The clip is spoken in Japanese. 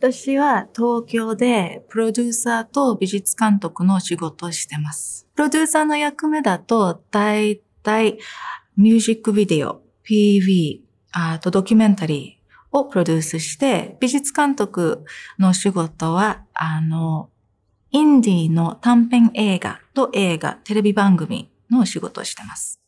私は東京でプロデューサーと美術監督の仕事をしてます。プロデューサーの役目だと、だいたいミュージックビデオ、PV、あとドキュメンタリーをプロデュースして、美術監督の仕事は、あの、インディの短編映画と映画、テレビ番組の仕事をしてます。